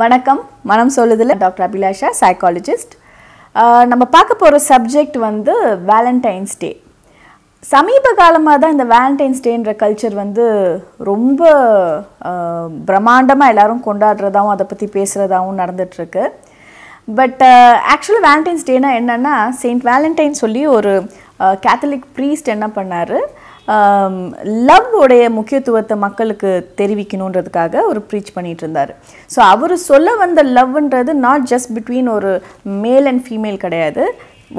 வணக்கம் மனம் சொல்லுதில் doctor அபிலாஷா psychologist நம்ம பார்க்க போகிற சப்ஜெக்ட் வந்து வேலண்டைன்ஸ் டே சமீப காலமாக தான் இந்த வேலண்டைன்ஸ் டேன்ற கல்ச்சர் வந்து ரொம்ப பிரம்மாண்டமாக எல்லோரும் கொண்டாடுறதாகவும் அதை பற்றி பேசுகிறதாகவும் நடந்துகிட்ருக்கு பட் ஆக்சுவலாக வேலண்டைன்ஸ் டேனால் என்னென்னா செயின்ட் வேலண்டைன் சொல்லி ஒரு கேத்தலிக் ப்ரீஸ்ட் என்ன பண்ணார் லவ் உடைய முக்கியத்துவத்தை மக்களுக்கு தெரிவிக்கணுன்றதுக்காக அவர் ப்ரீச் பண்ணிகிட்டு இருந்தார் ஸோ அவர் சொல்ல வந்த லவ்ன்றது நாட் ஜஸ்ட் பிட்வீன் ஒரு மேல் அண்ட் ஃபீமேல் கிடையாது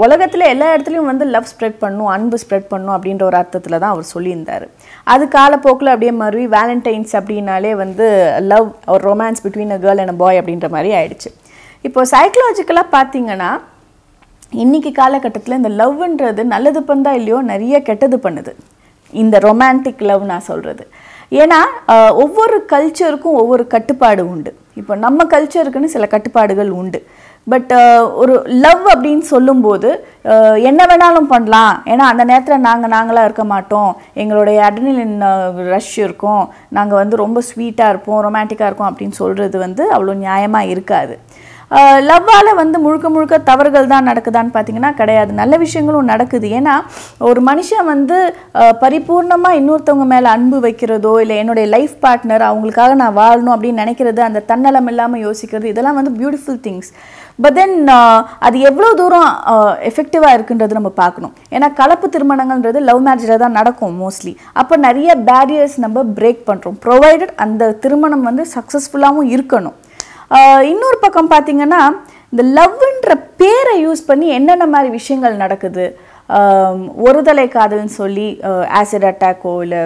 உலகத்தில் எல்லா இடத்துலையும் வந்து லவ் ஸ்ப்ரெட் பண்ணும் அன்பு ஸ்ப்ரெட் பண்ணும் அப்படின்ற ஒரு அர்த்தத்தில் தான் அவர் சொல்லியிருந்தார் அது காலப்போக்கில் அப்படியே மறுபடி வேலண்டைன்ஸ் அப்படின்னாலே வந்து லவ் ஒரு romance between a girl and a boy அப்படின்ற மாதிரி ஆயிடுச்சு இப்போது சைக்கலாஜிக்கலாக பார்த்தீங்கன்னா இன்றைக்கி காலகட்டத்தில் இந்த லவ்ன்றது நல்லது பண்ணதா இல்லையோ நிறைய கெட்டது பண்ணுது இந்த ரொமான்டிக் லவ் நான் சொல்கிறது ஏன்னா ஒவ்வொரு கல்ச்சருக்கும் ஒவ்வொரு கட்டுப்பாடு உண்டு இப்போ நம்ம கல்ச்சருக்குன்னு சில கட்டுப்பாடுகள் உண்டு பட் ஒரு லவ் அப்படின்னு சொல்லும்போது என்ன வேணாலும் பண்ணலாம் ஏன்னா அந்த நேரத்தில் நாங்கள் நாங்களாக இருக்க மாட்டோம் எங்களுடைய அட்ரினலின் ரஷ் இருக்கும் நாங்கள் வந்து ரொம்ப ஸ்வீட்டாக இருப்போம் ரொமான்டிக்காக இருக்கும் அப்படின்னு சொல்கிறது வந்து அவ்வளோ நியாயமாக இருக்காது லவ்வால் வந்து முழுக்க முழுக்க தவறுகள் தான் நடக்குதான்னு பார்த்தீங்கன்னா கிடையாது நல்ல விஷயங்களும் நடக்குது ஏன்னா ஒரு மனுஷன் வந்து பரிபூர்ணமாக இன்னொருத்தவங்க மேலே அன்பு வைக்கிறதோ இல்லை என்னுடைய லைஃப் பார்ட்னர் அவங்களுக்காக நான் வாழணும் அப்படின்னு நினைக்கிறது அந்த தன்னலம் இல்லாமல் யோசிக்கிறது இதெல்லாம் வந்து பியூட்டிஃபுல் திங்ஸ் பட் தென் அது எவ்வளோ தூரம் எஃபெக்டிவாக இருக்குன்றது நம்ம பார்க்கணும் ஏன்னா கலப்பு திருமணங்கள்ன்றது லவ் மேரேஜில் தான் நடக்கும் மோஸ்ட்லி அப்போ நிறைய பேரியர்ஸ் நம்ம பிரேக் பண்ணுறோம் ப்ரொவைடட் அந்த திருமணம் வந்து சக்ஸஸ்ஃபுல்லாகவும் இருக்கணும் இன்னொரு பக்கம் பார்த்தீங்கன்னா இந்த லவ்ன்ற பேரை யூஸ் பண்ணி என்னென்ன மாதிரி விஷயங்கள் நடக்குது ஒருதலை காதல்னு சொல்லி ஆசிட் அட்டாக்கோ இல்லை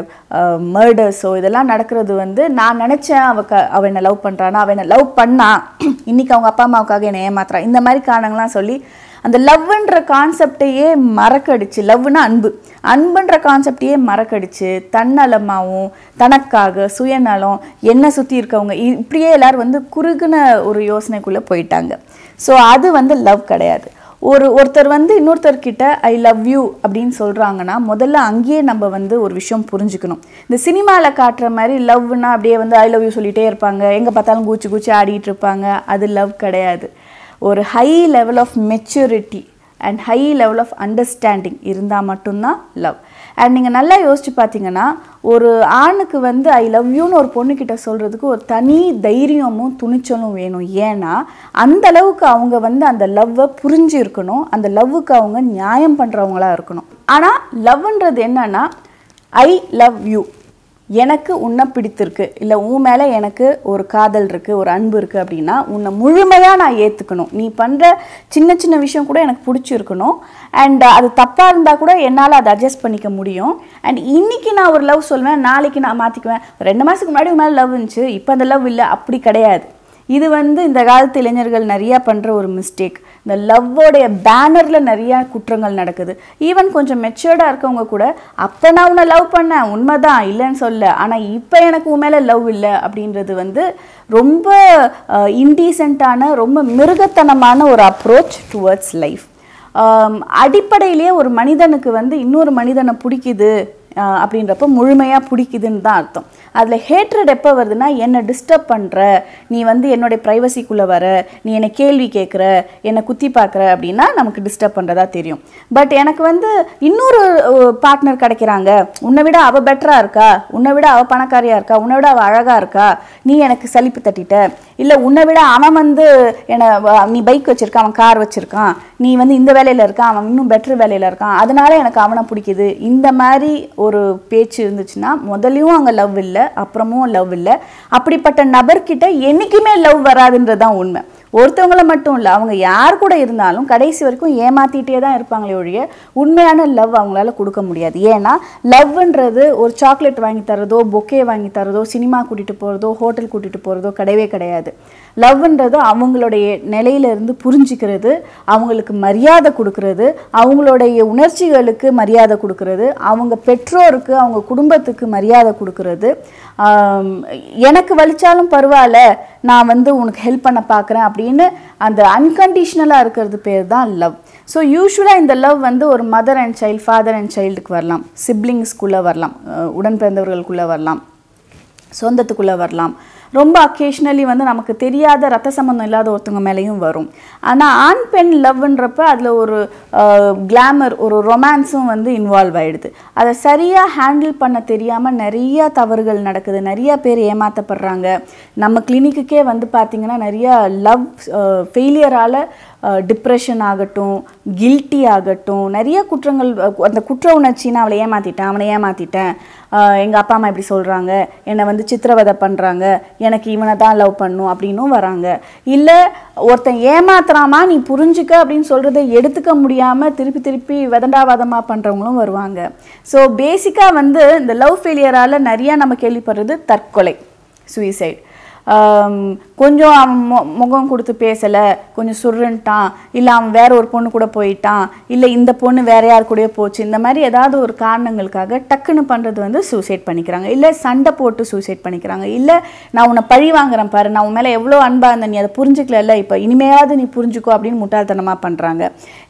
மர்டர்ஸோ இதெல்லாம் நடக்கிறது வந்து நான் நினச்சேன் அவ க அவள் என்னை லவ் பண்ணுறான்னா அவ என்னை லவ் பண்ணா இன்றைக்கி அவங்க அப்பா அம்மாவுக்காக என்னை ஏமாத்துறான் இந்த மாதிரி காரணங்கள்லாம் சொல்லி அந்த லவ்ன்ற கான்செப்டையே மறக்கடிச்சு லவ்னா அன்பு அன்புன்ற கான்செப்டையே மறக்கடிச்சு தன்னலமாகவும் தனக்காக சுயநலம் என்னை சுற்றி இருக்கவங்க இப்படியே எல்லோரும் வந்து குறுகின ஒரு யோசனைக்குள்ளே போயிட்டாங்க ஸோ அது வந்து லவ் கிடையாது ஒரு ஒருத்தர் வந்து இன்னொருத்தர்கிட்ட ஐ லவ் யூ அப்படின்னு சொல்கிறாங்கன்னா முதல்ல அங்கேயே நம்ம வந்து ஒரு விஷயம் புரிஞ்சுக்கணும் இந்த சினிமாவில் காட்டுற மாதிரி லவ்னா அப்படியே வந்து ஐ லவ் யூ சொல்லிகிட்டே இருப்பாங்க எங்கே பார்த்தாலும் கூச்சி கூச்சி ஆடிட்டு இருப்பாங்க அது லவ் கிடையாது ஒரு high level of maturity and high level of understanding இருந்தால் மட்டும்தான் லவ் அண்ட் நீங்கள் நல்லா யோசித்து பார்த்தீங்கன்னா ஒரு ஆணுக்கு வந்து ஐ லவ் யூன்னு ஒரு பொண்ணுக்கிட்ட சொல்கிறதுக்கு ஒரு தனி தைரியமும் துணிச்சலும் வேணும் ஏன்னா அந்த அளவுக்கு அவங்க வந்து அந்த லவ்வை புரிஞ்சிருக்கணும் அந்த லவ்வுக்கு அவங்க நியாயம் பண்ணுறவங்களாக இருக்கணும் ஆனால் லவ்ன்றது என்னன்னா ஐ லவ் யூ எனக்கு உன்னை பிடித்திருக்கு இல்லை உன் மேலே எனக்கு ஒரு காதல் இருக்குது ஒரு அன்பு இருக்குது அப்படின்னா உன்னை முழுமையாக நான் ஏற்றுக்கணும் நீ பண்ணுற சின்ன சின்ன விஷயம் கூட எனக்கு பிடிச்சிருக்கணும் அண்ட் அது தப்பாக இருந்தால் கூட என்னால் அதை அட்ஜஸ்ட் பண்ணிக்க முடியும் அண்ட் இன்றைக்கி நான் ஒரு லவ் சொல்லுவேன் நாளைக்கு நான் மாற்றிக்குவேன் ரெண்டு மாதத்துக்கு முன்னாடி உன் மேலே லவ் இருந்துச்சு இப்போ அந்த லவ் இல்லை அப்படி கிடையாது இது வந்து இந்த காலத்து இளைஞர்கள் நிறையா பண்ணுற ஒரு மிஸ்டேக் இந்த லவ்வோடைய பேனரில் நிறையா குற்றங்கள் நடக்குது ஈவன் கொஞ்சம் மெச்சுர்டாக இருக்கவங்க கூட அப்போ நான் உன்னை லவ் பண்ணேன் உண்மைதான் இல்லைன்னு சொல்ல ஆனால் இப்போ எனக்கு உன் மேலே லவ் இல்லை அப்படின்றது வந்து ரொம்ப இன்டீசெண்டான ரொம்ப மிருகத்தனமான ஒரு அப்ரோச் டுவர்ட்ஸ் லைஃப் அடிப்படையிலேயே ஒரு மனிதனுக்கு வந்து இன்னொரு மனிதனை பிடிக்குது அப்படின்றப்ப முழுமையாக பிடிக்குதுன்னு தான் அர்த்தம் அதில் ஹேட்ரட் எப்போ வருதுன்னா என்னை டிஸ்டர்ப் பண்ணுற நீ வந்து என்னுடைய ப்ரைவசிக்குள்ளே வர நீ என்னை கேள்வி கேட்குற என்னை குத்தி பார்க்குற அப்படின்னா நமக்கு டிஸ்டர்ப் பண்ணுறதா தெரியும் பட் எனக்கு வந்து இன்னொரு பார்ட்னர் கிடைக்கிறாங்க உன்னை விட அவள் பெட்டராக இருக்கா உன்னை விட அவள் பணக்காரியாக இருக்கா உன்னை விட அவள் அழகாக இருக்கா நீ எனக்கு சலிப்பு தட்டிட்ட இல்லை உன்னை விட அவன் வந்து என்னை நீ பைக் வச்சுருக்கான் அவன் கார் வச்சுருக்கான் நீ வந்து இந்த வேலையில் இருக்கான் அவன் இன்னும் பெட்டர் வேலையில் இருக்கான் அதனால எனக்கு அவனை பிடிக்குது இந்த மாதிரி ஒரு பேச்சு இருந்துச்சுன்னா முதலையும் அங்கே லவ் இல்லை அப்புறமும் லவ் இல்லை அப்படிப்பட்ட நபர்கிட்ட என்றைக்குமே லவ் வராதுன்றது தான் உண்மை ஒருத்தவங்கள மட்டும் இல்லை அவங்க யார் கூட இருந்தாலும் கடைசி வரைக்கும் ஏமாற்றிட்டே தான் இருப்பாங்களே ஒழிய உண்மையான லவ் அவங்களால கொடுக்க முடியாது ஏன்னா லவ்ன்றது ஒரு சாக்லேட் வாங்கி தரதோ பொக்கே வாங்கி தரதோ சினிமா கூட்டிகிட்டு போகிறதோ ஹோட்டல் கூட்டிகிட்டு போகிறதோ கிடையவே கிடையாது லவ்ன்றது அவங்களுடைய நிலையிலிருந்து புரிஞ்சுக்கிறது அவங்களுக்கு மரியாதை கொடுக்கறது அவங்களுடைய உணர்ச்சிகளுக்கு மரியாதை கொடுக்கறது அவங்க பெற்றோருக்கு அவங்க குடும்பத்துக்கு மரியாதை கொடுக்கறது எனக்கு வலிச்சாலும் பரவாயில்ல நான் வந்து உனக்கு ஹெல்ப் பண்ண பார்க்குறேன் அப்படின்னு அந்த அன்கண்டிஷ்னலாக இருக்கிறது பேர் தான் லவ் ஸோ யூஸ்வலாக இந்த லவ் வந்து ஒரு mother and child father and சைல்டுக்கு வரலாம் சிப்ளிங்ஸ்குள்ளே வரலாம் உடன் பிறந்தவர்களுக்குள்ளே வரலாம் சொந்தத்துக்குள்ளே வரலாம் ரொம்ப அக்கேஷ்னலி வந்து நமக்கு தெரியாத ரத்த சம்மந்தம் இல்லாத ஒருத்தவங்க மேலேயும் வரும் ஆனால் ஆண் பெண் லவ்ன்றப்ப அதில் ஒரு கிளாமர் ஒரு ரொமான்ஸும் வந்து இன்வால்வ் ஆகிடுது அதை சரியாக ஹேண்டில் பண்ண தெரியாமல் நிறையா தவறுகள் நடக்குது நிறையா பேர் ஏமாற்றப்படுறாங்க நம்ம கிளினிக்குக்கே வந்து பார்த்திங்கன்னா நிறையா லவ் ஃபெயிலியரால் டிப்ரெஷன் ஆகட்டும் கில்ட்டி ஆகட்டும் நிறைய குற்றங்கள் அந்த குற்ற உணர்ச்சின்னா அவளை ஏமாற்றிட்டேன் அவனை ஏமாற்றிட்டேன் எங்கள் அப்பா அம்மா இப்படி சொல்கிறாங்க என்னை வந்து சித்திரவதை பண்ணுறாங்க எனக்கு இவனை தான் லவ் பண்ணும் அப்படின்னும் வராங்க இல்லை ஒருத்தன் ஏமாத்துறாமா நீ புரிஞ்சுக்க அப்படின்னு சொல்கிறத எடுத்துக்க முடியாமல் திருப்பி திருப்பி விதண்டாவாதமாக பண்ணுறவங்களும் வருவாங்க ஸோ பேசிக்காக வந்து இந்த லவ் ஃபெயிலியரால் நிறையா நம்ம கேள்விப்படுறது தற்கொலை சுயசைட் கொஞ்சம் அவன் மொ முகம் கொடுத்து பேசலை கொஞ்சம் சுருன்ட்டான் இல்லை அவன் வேற ஒரு பொண்ணு கூட போயிட்டான் இல்லை இந்த பொண்ணு வேற யார் கூடயோ போச்சு இந்த மாதிரி ஏதாவது ஒரு காரணங்களுக்காக டக்குன்னு பண்ணுறது வந்து சூசைட் பண்ணிக்கிறாங்க இல்லை சண்டை போட்டு சூசைட் பண்ணிக்கிறாங்க இல்லை நான் உன்னை பழி வாங்குறேன் பாரு நான் உன் மேலே எவ்வளோ அன்பாக இருந்தேன் நீ அதை புரிஞ்சுக்கல இப்போ இனிமையாவது நீ புரிஞ்சுக்கோ அப்படின்னு முட்டாள்தனமாக பண்ணுறாங்க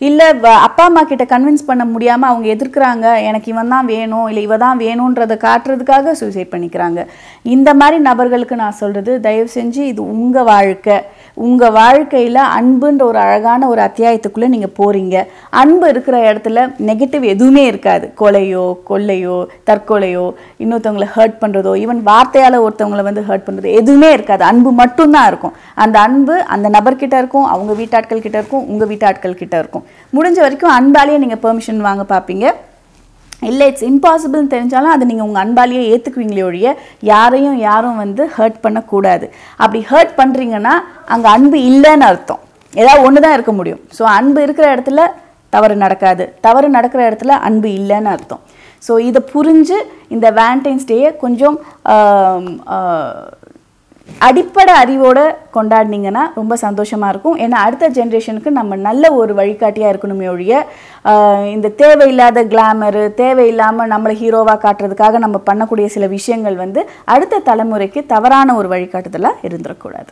இல்லை அப்பா அம்மா கிட்ட கன்வின்ஸ் பண்ண முடியாமல் அவங்க எதிர்க்கிறாங்க எனக்கு இவன் தான் வேணும் இல்லை இவ தான் வேணுன்றதை காட்டுறதுக்காக சூசைட் பண்ணிக்கிறாங்க இந்த மாதிரி நபர்களுக்கு நான் சொல்கிறது தயவு செஞ்சு இது உங்கள் வாழ்க்கை உங்கள் வாழ்க்கையில் அன்புன்ற ஒரு அழகான ஒரு அத்தியாயத்துக்குள்ளே நீங்கள் போகிறீங்க அன்பு இருக்கிற இடத்துல நெகட்டிவ் எதுவுமே இருக்காது கொலையோ கொள்ளையோ தற்கொலையோ இன்னொருத்தவங்களை ஹர்ட் பண்ணுறதோ ஈவன் வார்த்தையால் ஒருத்தவங்களை வந்து ஹர்ட் பண்ணுறதோ எதுவுமே இருக்காது அன்பு மட்டும்தான் இருக்கும் அந்த அன்பு அந்த நபர்கிட்ட இருக்கும் அவங்க வீட்டாட்கள் கிட்டே இருக்கும் உங்கள் வீட்டாட்கள் கிட்டே இருக்கும் முடிஞ்ச வரைக்கும் அன்பாலேயே நீங்கள் பெர்மிஷன் வாங்க பார்ப்பீங்க இல்லை இட்ஸ் இம்பாசிபிள்னு தெரிஞ்சாலும் அதை நீங்கள் உங்கள் அன்பாலேயே ஏற்றுக்குவீங்களே ஒழிய யாரையும் யாரும் வந்து ஹர்ட் பண்ணக்கூடாது அப்படி ஹர்ட் பண்ணுறீங்கன்னா அங்கே அன்பு இல்லைன்னு அர்த்தம் ஏதாவது ஒன்று தான் இருக்க முடியும் ஸோ அன்பு இருக்கிற இடத்துல தவறு நடக்காது தவறு நடக்கிற இடத்துல அன்பு இல்லைன்னு அர்த்தம் ஸோ இதை புரிஞ்சு இந்த வேலண்டைன்ஸ் டேயை கொஞ்சம் அடிப்படை அறிவோடு கொண்டாடினீங்கன்னா ரொம்ப சந்தோஷமாக இருக்கும் ஏன்னா அடுத்த ஜென்ரேஷனுக்கு நம்ம நல்ல ஒரு வழிகாட்டியாக இருக்கணுமே ஒழிய இந்த தேவையில்லாத கிளாமரு தேவையில்லாமல் நம்மளை ஹீரோவாக காட்டுறதுக்காக நம்ம பண்ணக்கூடிய சில விஷயங்கள் வந்து அடுத்த தலைமுறைக்கு தவறான ஒரு வழிகாட்டுதலாக இருந்துடக்கூடாது